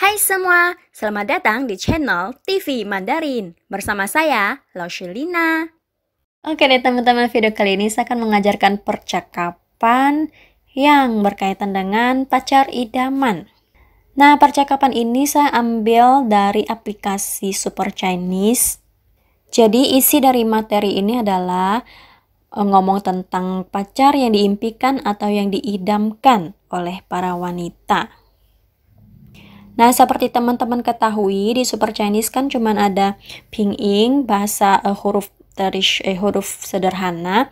Hai semua, selamat datang di channel TV Mandarin bersama saya, Loshilina. Oke deh teman-teman, video kali ini saya akan mengajarkan percakapan yang berkaitan dengan pacar idaman. Nah, percakapan ini saya ambil dari aplikasi Super Chinese. Jadi isi dari materi ini adalah eh, ngomong tentang pacar yang diimpikan atau yang diidamkan oleh para wanita. Nah, seperti teman-teman ketahui di Super Chinese kan cuma ada pinyin, bahasa uh, huruf dari eh, huruf sederhana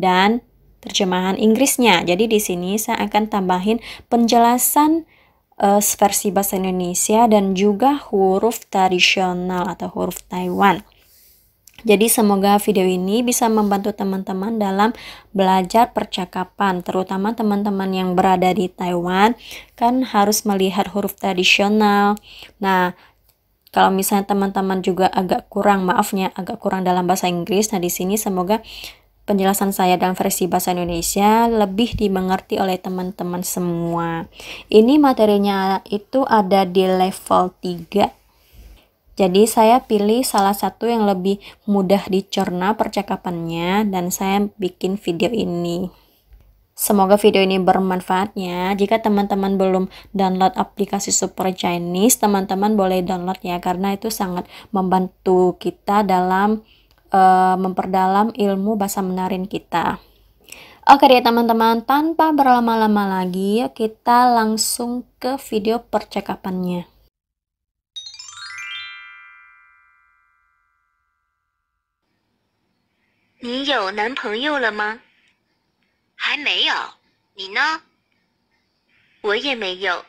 dan terjemahan Inggrisnya. Jadi di sini saya akan tambahin penjelasan uh, versi bahasa Indonesia dan juga huruf tradisional atau huruf Taiwan. Jadi semoga video ini bisa membantu teman-teman dalam belajar percakapan, terutama teman-teman yang berada di Taiwan kan harus melihat huruf tradisional. Nah, kalau misalnya teman-teman juga agak kurang, maafnya agak kurang dalam bahasa Inggris. Nah, di sini semoga penjelasan saya dalam versi bahasa Indonesia lebih dimengerti oleh teman-teman semua. Ini materinya itu ada di level 3 jadi saya pilih salah satu yang lebih mudah dicerna percakapannya dan saya bikin video ini. Semoga video ini bermanfaatnya. Jika teman-teman belum download aplikasi Super Chinese, teman-teman boleh download ya karena itu sangat membantu kita dalam uh, memperdalam ilmu bahasa Mandarin kita. Oke deh teman-teman, tanpa berlama-lama lagi, kita langsung ke video percakapannya. 你有男朋友了吗？还没有。你呢？我也没有。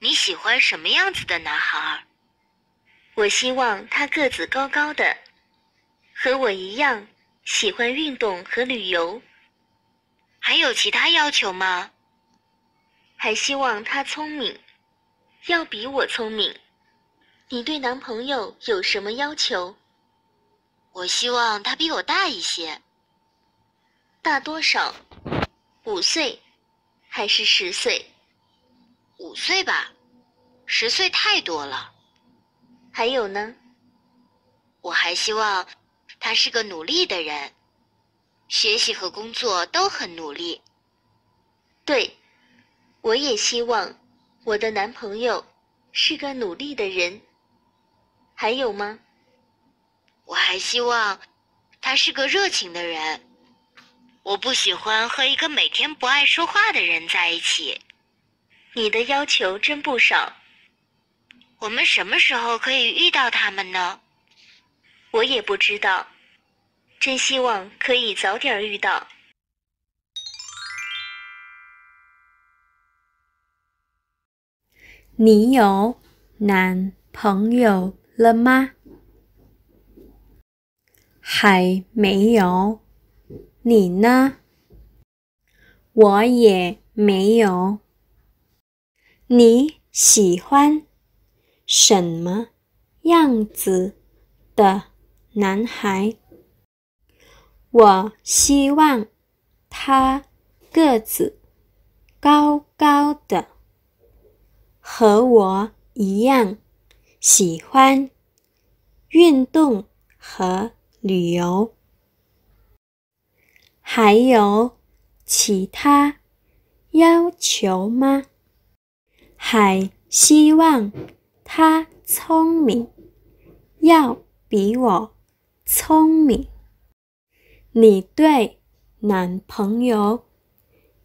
你喜欢什么样子的男孩？我希望他个子高高的，和我一样喜欢运动和旅游。还有其他要求吗？还希望他聪明，要比我聪明。你对男朋友有什么要求？我希望他比我大一些，大多少？五岁，还是十岁？五岁吧，十岁太多了。还有呢？我还希望他是个努力的人，学习和工作都很努力。对，我也希望我的男朋友是个努力的人。还有吗？我还希望，他是个热情的人。我不喜欢和一个每天不爱说话的人在一起。你的要求真不少。我们什么时候可以遇到他们呢？我也不知道。真希望可以早点遇到。你有男朋友了吗？还没有，你呢？我也没有。你喜欢什么样子的男孩？我希望他个子高高的，和我一样喜欢运动和。旅游还有其他要求吗？还希望他聪明，要比我聪明。你对男朋友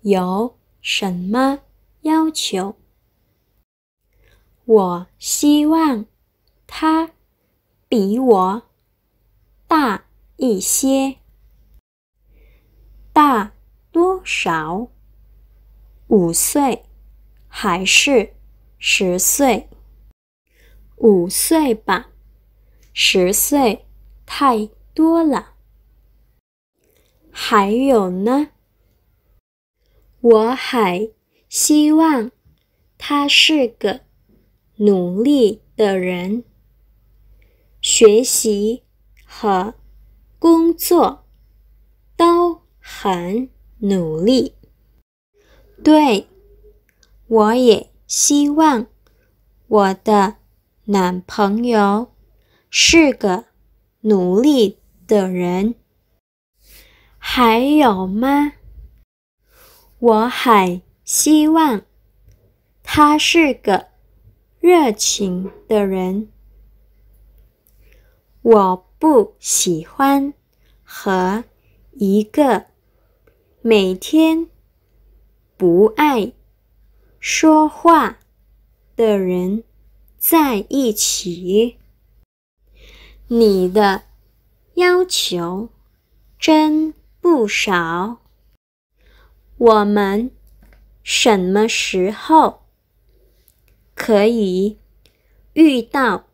有什么要求？我希望他比我。大一些，大多少？五岁还是十岁？五岁吧，十岁太多了。还有呢？我还希望他是个努力的人，学习。和工作都很努力。对，我也希望我的男朋友是个努力的人。还有吗？我很希望他是个热情的人。我。不喜欢和一个每天不爱说话的人在一起。你的要求真不少。我们什么时候可以遇到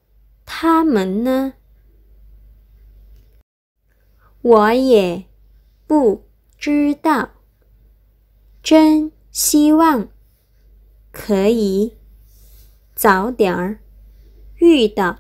他们呢？我也不知道，真希望可以早点儿遇到。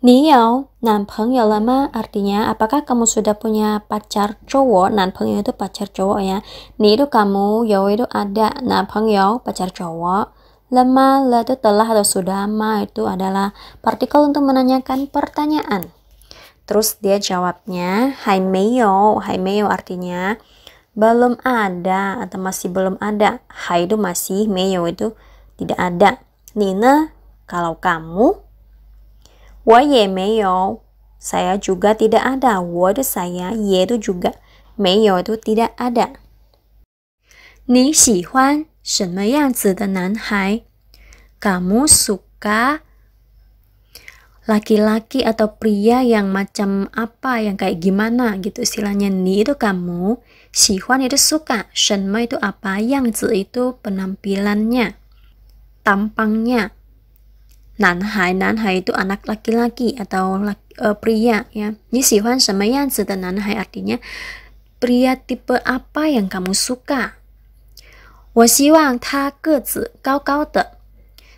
你好，男朋友了吗？啊，对呀，啊，akah kamu sudah punya pacar cowok，男朋友就是 pacar cowok 呀。ni itu kamu ya itu ada nampeng yo pacar cowok。Lama itu telah atau sudah ma itu adalah partikel untuk menanyakan pertanyaan. Terus dia jawabnya, hai meyo, hai meyo artinya belum ada atau masih belum ada. Hai itu masih, meyo itu tidak ada. Nina, kalau kamu, wa ye meyo, saya juga tidak ada. Wa itu saya, ye itu juga, meyo itu tidak ada. 你喜欢 kamu suka laki-laki atau pria yang macam apa, yang kayak gimana gitu istilahnya. Ni itu kamu, sihuan itu suka, shenme itu apa, yang zi itu penampilannya, tampangnya. Nanhai, nanhai itu anak laki-laki atau laki, uh, eh, pria ya. Ni sihuan shenme yang zi dan nanhai artinya pria tipe apa yang kamu suka 我希望他个子高高的。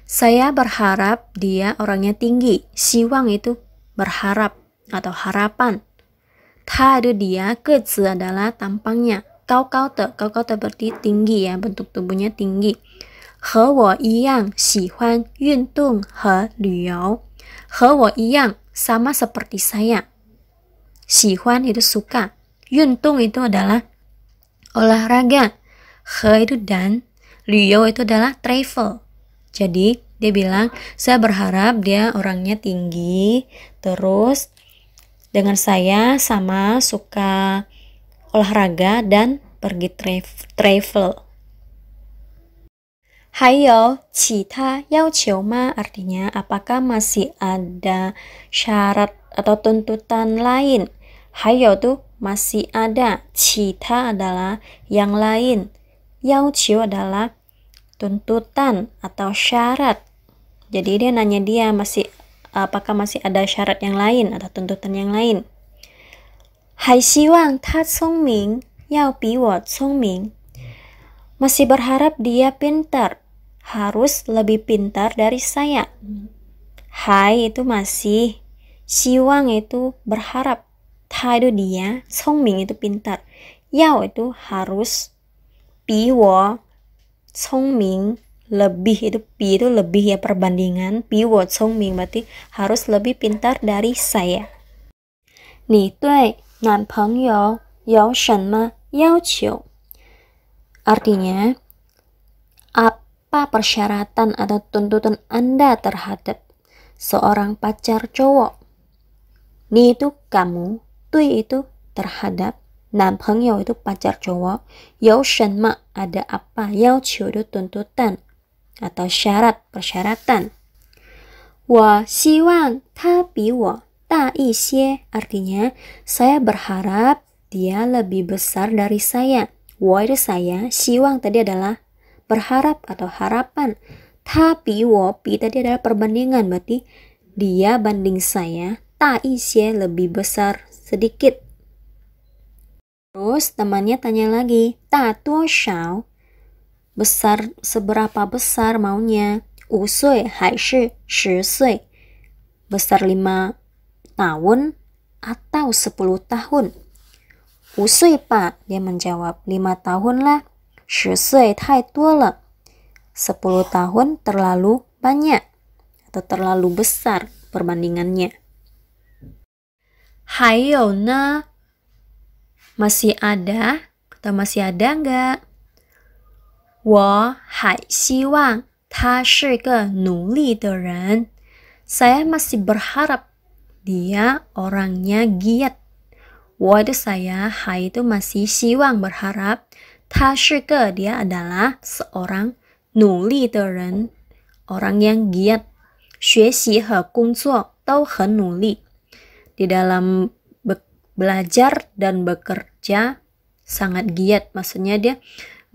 Saya berharap dia orangnya tinggi. Siwang itu berharap atau harapan. Ta itu dia, kezi adalah tampangnya. Kau kau te, kau kau te berarti tinggi ya, bentuk tubuhnya tinggi. He wo iyang, si huan, yun tung, he luyao. He wo iyang, sama seperti saya. Si huan itu suka. Yun tung itu adalah olahraga he itu dan, liu itu adalah travel. Jadi dia bilang, saya berharap dia orangnya tinggi, terus dengan saya sama suka olahraga dan pergi travel. Hayo, cita yao chiu ma artinya apakah masih ada syarat atau tuntutan lain? Hayo tuh masih ada, cita adalah yang lain. Yao Yauqiu adalah tuntutan atau syarat. Jadi dia nanya dia masih apakah masih ada syarat yang lain atau tuntutan yang lain. Hai siwang ta ming, yao pi wo ming. Masih berharap dia pintar, harus lebih pintar dari saya. Hai itu masih, siwang itu berharap, ta itu dia, ming itu pintar, yao itu harus Ming lebih itu pi itu lebih ya perbandingan pi wo ming berarti harus lebih pintar dari saya. Ni 你对男朋友有什么要求? Artinya, apa persyaratan atau tuntutan Anda terhadap seorang pacar cowok? Ni itu kamu, tui itu terhadap, 男朋友 itu pacar cowok, senma ada apa, 要求 itu tuntutan atau syarat, persyaratan. 我希望他比我大一些 artinya saya berharap dia lebih besar dari saya. 我 itu saya, siwang tadi adalah berharap atau harapan. Tapi wo, pi tadi adalah perbandingan berarti dia banding saya, ta lebih besar sedikit Terus temannya tanya lagi, Ta Tuo Xiao, besar seberapa besar maunya? Usui hai shi shi sui, besar lima tahun atau sepuluh tahun? Usui pak, dia menjawab, lima tahun lah. Shi sui tai tuo le, sepuluh tahun terlalu banyak atau terlalu besar perbandingannya. Hai yo na, masih ada atau masih ada enggak? nggak? Saya masih berharap dia orangnya giat. 我 itu saya, hai itu masih siwang berharap. 他是个 dia adalah seorang 努力的人 orang yang giat. Di dalam belajar dan bekerja sangat giat. Maksudnya dia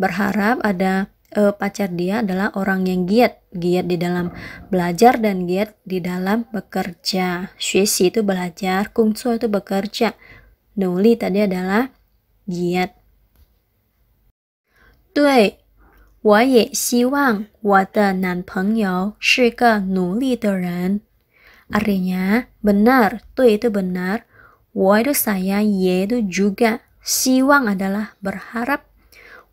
berharap ada uh, pacar dia adalah orang yang giat, giat di dalam belajar dan giat di dalam bekerja. Xuexi itu belajar, kungsu itu bekerja. Nuli tadi adalah giat. Artinya benar, itu benar. Wo itu saya, ye juga. Siwang adalah berharap.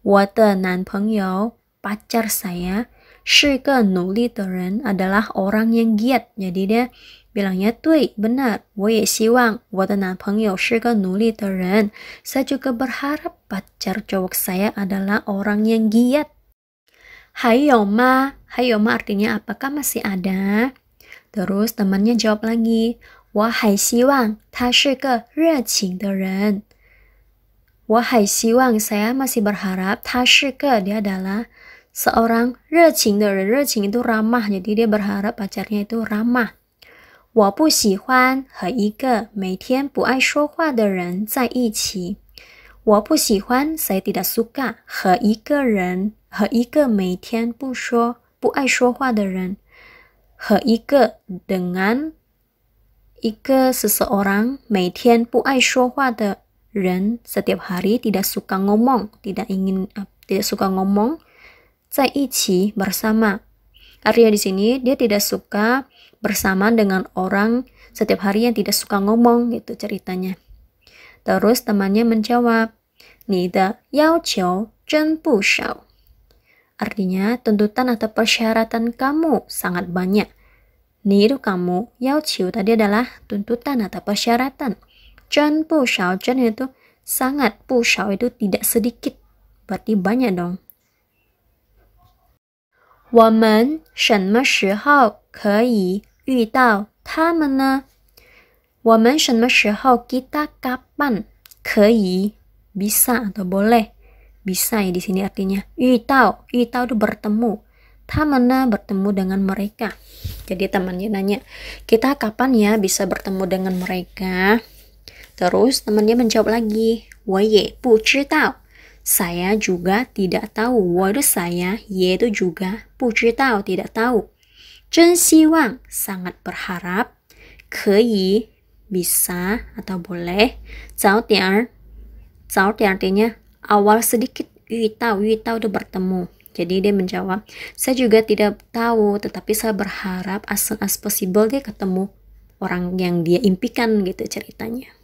我的男朋友 pacar saya teren adalah orang yang giat. Jadi dia bilangnya tui benar. teren. Saya juga berharap pacar cowok saya adalah orang yang giat. Hayo ma, hayo ma artinya apakah masih ada? Terus temannya jawab lagi, 我很希望他是个热情的人。我很希望 saya masih berharap 他是个 dia adalah seorang 热情的人。热情 itu ramah, jadi dia berharap pacarnya itu ramah. saya tidak suka 和一个人和一个每天不说不爱说话的人和一个 dengan 一个 seseorang 每天不爱说话的人 setiap hari tidak suka ngomong tidak ingin uh, tidak suka ngomong 在一起 bersama artinya di sini dia tidak suka bersama dengan orang setiap hari yang tidak suka ngomong gitu ceritanya terus temannya menjawab yao Shao. artinya tuntutan atau persyaratan kamu sangat banyak niru kamu Yao tadi adalah tuntutan atau persyaratan. Chen pu shao chen itu sangat pu shao itu tidak sedikit. Berarti banyak dong. hao kita kapan yi bisa atau boleh bisa ya di sini artinya yu yutao itu bertemu tamana bertemu dengan mereka jadi temannya nanya, kita kapan ya bisa bertemu dengan mereka? Terus temannya menjawab lagi, Waye, bu tahu. Saya juga tidak tahu. Waduh saya, ye itu juga bu tahu, tidak tahu. Chen siwang, sangat berharap. Keyi, bisa atau boleh. Zao tian, zao artinya awal sedikit, yu tau, yu tau itu bertemu. Jadi dia menjawab, saya juga tidak tahu, tetapi saya berharap as soon as possible dia ketemu orang yang dia impikan gitu ceritanya.